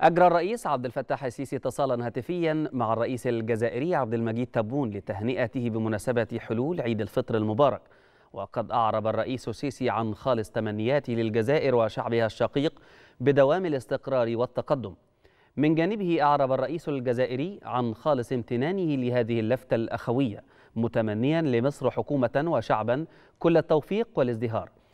أجرى الرئيس عبد الفتاح السيسي اتصالا هاتفيا مع الرئيس الجزائري عبد المجيد تبون لتهنئته بمناسبة حلول عيد الفطر المبارك وقد أعرب الرئيس السيسي عن خالص تمنياته للجزائر وشعبها الشقيق بدوام الاستقرار والتقدم من جانبه أعرب الرئيس الجزائري عن خالص امتنانه لهذه اللفتة الأخوية متمنيا لمصر حكومة وشعبا كل التوفيق والازدهار